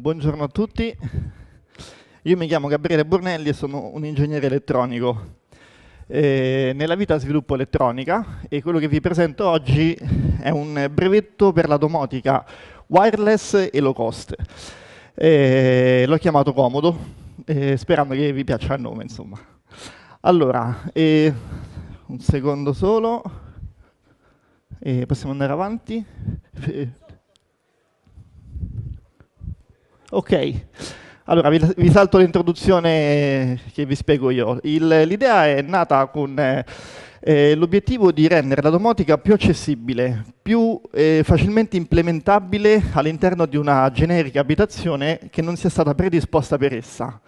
buongiorno a tutti. Io mi chiamo Gabriele Bornelli e sono un ingegnere elettronico. Eh, nella vita sviluppo elettronica e quello che vi presento oggi è un brevetto per la domotica wireless e low cost. Eh, l'ho chiamato Comodo, eh, sperando che vi piaccia il nome, insomma. Allora, un secondo solo. possiamo andare avanti? Ok, allora vi, vi salto l'introduzione che vi spiego io. l'idea è nata con eh, eh, l'obiettivo di rendere la domotica più accessibile, più eh, facilmente implementabile all'interno di una generica abitazione che non sia stata predisposta per essa.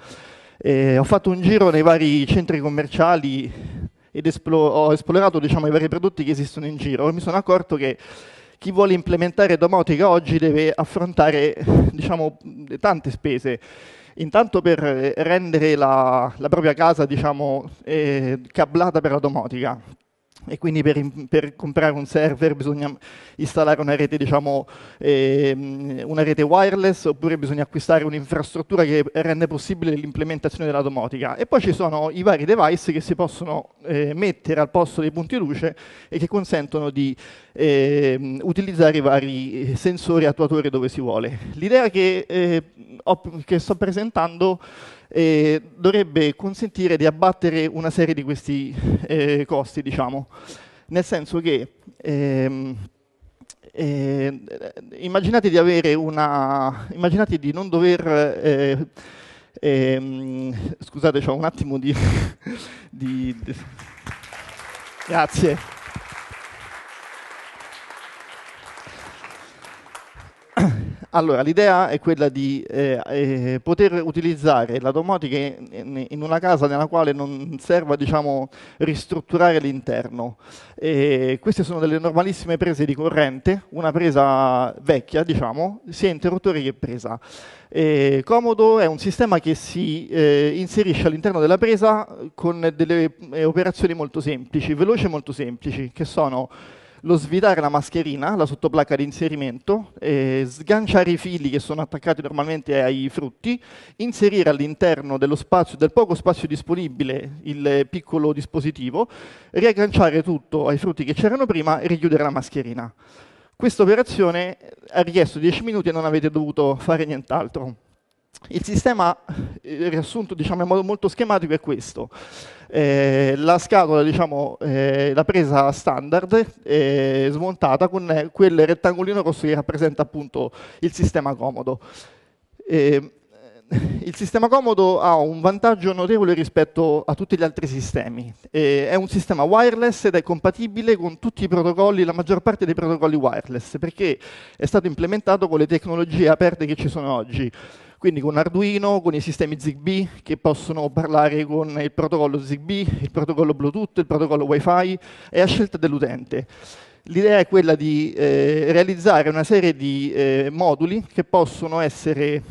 Eh, ho fatto un giro nei vari centri commerciali ed esplo- ho esplorato diciamo, i vari prodotti che esistono in giro e mi sono accorto che chi vuole implementare domotica oggi deve affrontare diciamo, tante spese. Intanto per eh, rendere la, la propria casa diciamo, eh, cablata per la domotica, e quindi per, per, comprare un server bisogna installare una rete, diciamo, ehm, una rete, wireless oppure bisogna acquistare un'infrastruttura che rende possibile l'implementazione della domotica. E poi ci sono i vari device che si possono eh, mettere al posto dei punti luce e che consentono di ehm, utilizzare i vari eh, sensori attuatori dove si vuole. L'idea che, eh, che sto presentando eh, dovrebbe consentire di abbattere una serie di questi eh, costi, diciamo. Nel senso che ehm, eh, immaginate di avere una. immaginate di non dover. Eh, ehm, scusate, ho un attimo di, di, di grazie. Allora, l'idea è quella di eh, eh, poter utilizzare la domotica in, in, una casa nella quale non serva diciamo, ristrutturare l'interno. queste sono delle normalissime prese di corrente, una presa vecchia, diciamo, sia interruttore che presa. E comodo è un sistema che si eh, inserisce all'interno della presa con delle eh, operazioni molto semplici, veloci e molto semplici, che sono lo svitare la mascherina, la sottoplacca di inserimento, eh, sganciare i fili che sono attaccati normalmente ai frutti, inserire all'interno del poco spazio disponibile il piccolo dispositivo, riagganciare tutto ai frutti che c'erano prima e richiudere la mascherina. Questa operazione ha richiesto 10 minuti e non avete dovuto fare nient'altro il sistema il riassunto diciamo, in modo molto schematico è questo. Eh, la scatola, diciamo, eh, la presa standard eh, smontata con eh, quel rettangolino rosso che rappresenta appunto il sistema comodo. Eh, il sistema comodo ha un vantaggio notevole rispetto a tutti gli altri sistemi. E è un sistema wireless ed è compatibile con tutti i protocolli, la maggior parte dei protocolli wireless, perché è stato implementato con le tecnologie aperte che ci sono oggi. Quindi con Arduino, con i sistemi ZigBee che possono parlare con il protocollo ZigBee, il protocollo Bluetooth, il protocollo Wi-Fi, è a scelta dell'utente. L'idea è quella di eh, realizzare una serie di eh, moduli che possono essere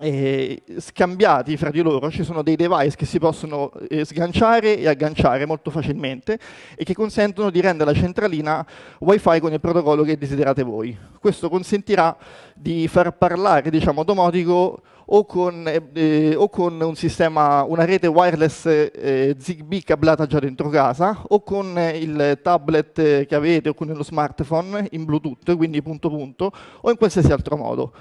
eh, scambiati fra di loro, ci sono dei device che si possono eh, sganciare e agganciare molto facilmente e che consentono di rendere la centralina wifi con il protocollo che desiderate voi. Questo consentirà di far parlare diciamo, domotico o con, eh, eh, o con un sistema, una rete wireless eh, ZigBee cablata già dentro casa, o con il tablet che avete o con lo smartphone in Bluetooth, quindi punto punto, o in qualsiasi altro modo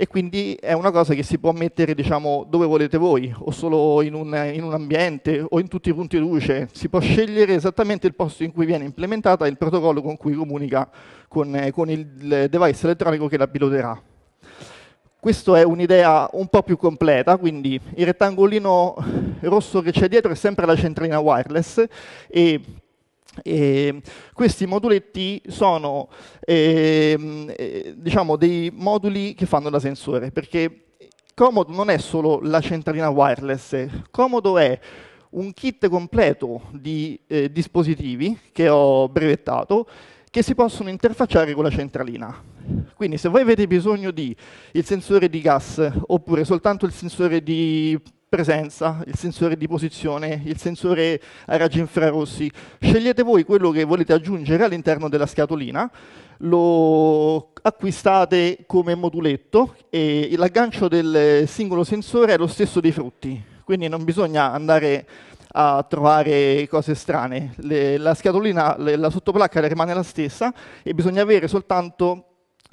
e quindi è una cosa che si può mettere diciamo, dove volete voi, o solo in un, in un, ambiente o in tutti i punti luce, si può scegliere esattamente il posto in cui viene implementata e il protocollo con cui comunica con, con il device elettronico che la piloterà. Questa è un'idea un po' più completa, quindi il rettangolino rosso che c'è dietro è sempre la centralina wireless e e ehm, questi moduletti sono ehm, eh, diciamo dei moduli che fanno da sensore, perché Comodo non è solo la centralina wireless, Comodo è un kit completo di eh, dispositivi che ho brevettato che si possono interfacciare con la centralina. Quindi se voi avete bisogno di il sensore di gas oppure soltanto il sensore di presenza, il sensore di posizione, il sensore a raggi infrarossi. Scegliete voi quello che volete aggiungere all'interno della scatolina, lo acquistate come moduletto e l'aggancio del singolo sensore è lo stesso dei frutti, quindi non bisogna andare a trovare cose strane. Le, la scatolina, le, la sottoplacca rimane la stessa e bisogna avere soltanto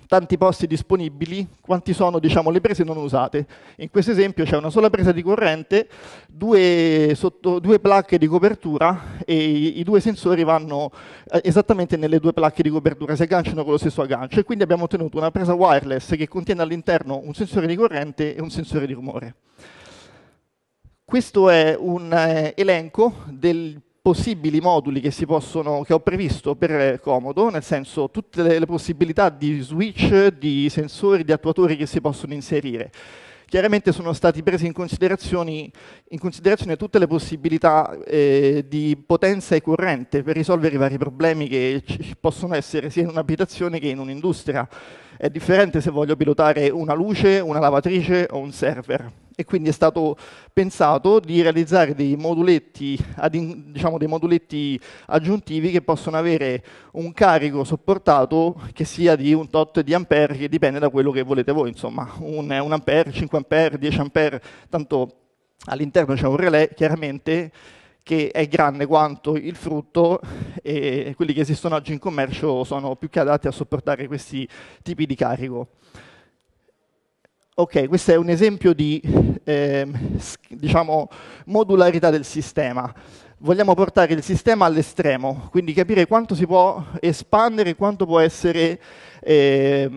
tanti posti disponibili, quanti sono diciamo, le prese non usate. In questo esempio c'è una sola presa di corrente, due, sotto, due placche di copertura e i, i due sensori vanno eh, esattamente nelle due placche di copertura, si agganciano con lo stesso aggancio e quindi abbiamo ottenuto una presa wireless che contiene all'interno un sensore di corrente e un sensore di rumore. Questo è un eh, elenco del possibili moduli che, possono, che ho previsto per Comodo, nel senso tutte le, le possibilità di switch, di sensori, di attuatori che si possono inserire chiaramente sono state prese in, in considerazione, tutte le possibilità eh, di potenza e corrente per risolvere i vari problemi che ci possono essere sia in un'abitazione che in un'industria. È differente se voglio pilotare una luce, una lavatrice o un server e quindi è stato pensato di realizzare dei moduletti, diciamo, dei moduletti aggiuntivi che possono avere un carico sopportato che sia di un tot di ampere, che dipende da quello che volete voi, insomma, un, un ampere, 5 ampere, 10 ampere, tanto all'interno c'è un relè, chiaramente, che è grande quanto il frutto e quelli che esistono oggi in commercio sono più che adatti a sopportare questi tipi di carico. Ok, questo è un esempio di eh, diciamo, modularità del sistema. Vogliamo portare il sistema all'estremo, quindi capire quanto si può espandere quanto può essere eh,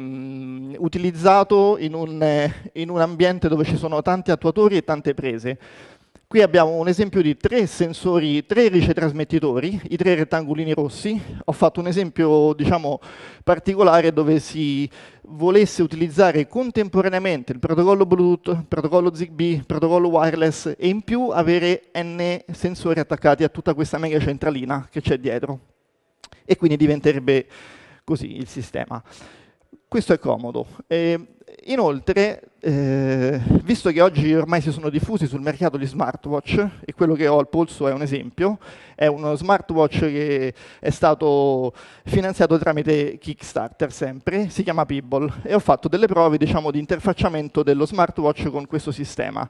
utilizzato in un, in un ambiente dove ci sono tanti attuatori e tante prese. Qui abbiamo un esempio di tre sensori, tre ricetrasmettitori, i tre rettangolini rossi. Ho fatto un esempio, diciamo, particolare dove si volesse utilizzare contemporaneamente il protocollo Bluetooth, il protocollo ZigBee, il protocollo wireless e in più avere n sensori attaccati a tutta questa mega centralina che c'è dietro. E quindi diventerebbe così il sistema. Questo è comodo. E inoltre eh, visto che oggi ormai si sono diffusi sul mercato gli smartwatch, e quello che ho al polso è un esempio, è uno smartwatch che è stato finanziato tramite Kickstarter sempre, si chiama Pebble, e ho fatto delle prove diciamo, di interfacciamento dello smartwatch con questo sistema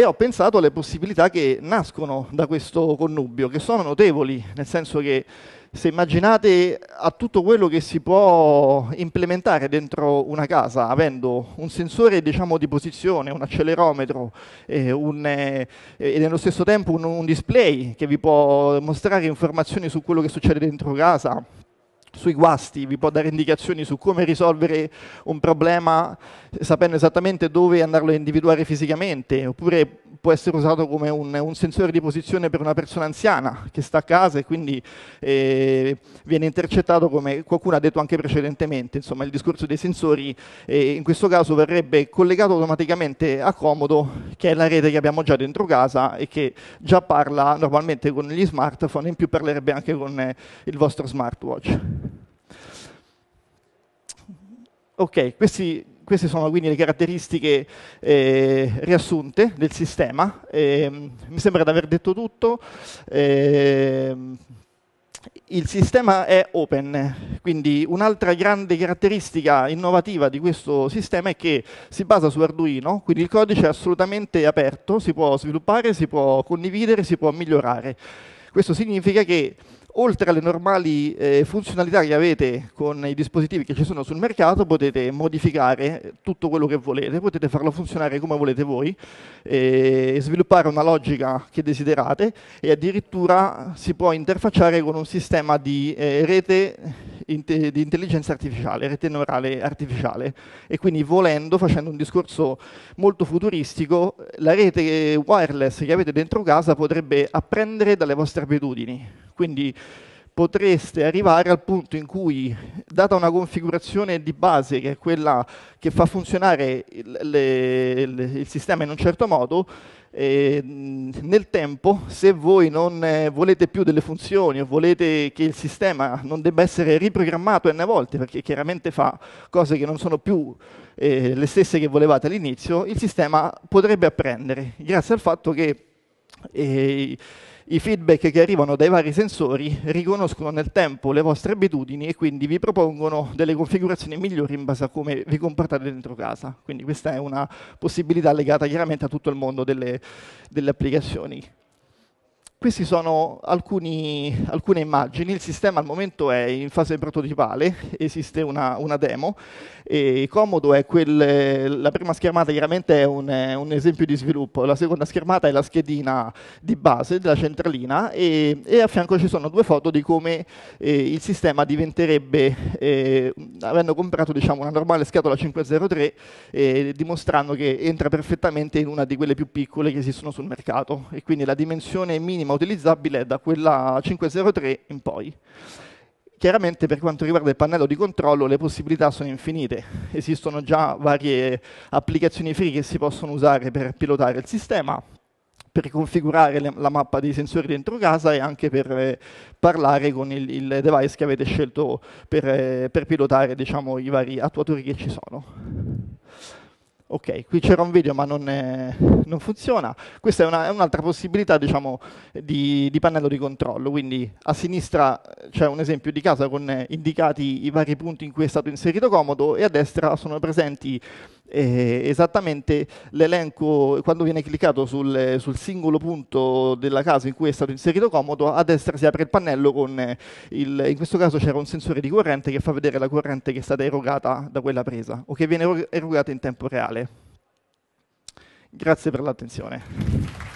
e ho pensato alle possibilità che nascono da questo connubio, che sono notevoli, nel senso che se immaginate a tutto quello che si può implementare dentro una casa, avendo un sensore diciamo, di posizione, un accelerometro eh, un, eh, e nello stesso tempo un, un display che vi può mostrare informazioni su quello che succede dentro casa, sui guasti, vi può dare indicazioni su come risolvere un problema sapendo esattamente dove andarlo a individuare fisicamente, oppure può essere usato come un, un sensore di posizione per una persona anziana che sta a casa e quindi eh, viene intercettato come qualcuno ha detto anche precedentemente, insomma il discorso dei sensori eh, in questo caso verrebbe collegato automaticamente a Comodo che è la rete che abbiamo già dentro casa e che già parla normalmente con gli smartphone, in più parlerebbe anche con eh, il vostro smartwatch. Ok, questi, queste sono quindi le caratteristiche eh, riassunte del sistema. Eh, mi sembra di aver detto tutto. Eh, il sistema è open, quindi un'altra grande caratteristica innovativa di questo sistema è che si basa su Arduino, quindi il codice è assolutamente aperto, si può sviluppare, si può condividere, si può migliorare. Questo significa che oltre alle normali eh, funzionalità che avete con i dispositivi che ci sono sul mercato, potete modificare eh, tutto quello che volete, potete farlo funzionare come volete voi, eh, sviluppare una logica che desiderate e addirittura si può interfacciare con un sistema di eh, rete di intelligenza artificiale, rete neurale artificiale. E quindi volendo, facendo un discorso molto futuristico, la rete wireless che avete dentro casa potrebbe apprendere dalle vostre abitudini. Quindi potreste arrivare al punto in cui, data una configurazione di base che è quella che fa funzionare il, le, le, il sistema in un certo modo, eh, nel tempo, se voi non eh, volete più delle funzioni o volete che il sistema non debba essere riprogrammato n volte, perché chiaramente fa cose che non sono più eh, le stesse che volevate all'inizio, il sistema potrebbe apprendere, grazie al fatto che eh, i feedback che arrivano dai vari sensori riconoscono nel tempo le vostre abitudini e quindi vi propongono delle configurazioni migliori in base a come vi comportate dentro casa. Quindi questa è una possibilità legata chiaramente a tutto il mondo delle, delle applicazioni. Queste sono alcuni, alcune immagini, il sistema al momento è in fase prototipale, esiste una, una demo, e Comodo è quel, la prima schermata chiaramente è un, un, esempio di sviluppo, la seconda schermata è la schedina di base della centralina e, e a fianco ci sono due foto di come eh, il sistema diventerebbe, eh, avendo comprato diciamo, una normale scatola 503, eh, dimostrando che entra perfettamente in una di quelle più piccole che esistono sul mercato e quindi la dimensione minima minima utilizzabile da quella 503 in poi. Chiaramente per quanto riguarda il pannello di controllo le possibilità sono infinite, esistono già varie applicazioni free che si possono usare per pilotare il sistema, per configurare le, la mappa dei sensori dentro casa e anche per eh, parlare con il, il, device che avete scelto per, eh, per pilotare diciamo, i vari attuatori che ci sono. Ok, qui c'era un video ma non, è, non funziona. Questa è, una, è un'altra possibilità diciamo, di, di, pannello di controllo, quindi a sinistra eh, c'è un esempio di casa con eh, indicati i vari punti in cui è stato inserito comodo e a destra sono presenti eh, esattamente l'elenco, quando viene cliccato sul, sul, singolo punto della casa in cui è stato inserito comodo, a destra si apre il pannello con il, in questo caso c'era un sensore di corrente che fa vedere la corrente che è stata erogata da quella presa o che viene erogata in tempo reale. Grazie per l'attenzione.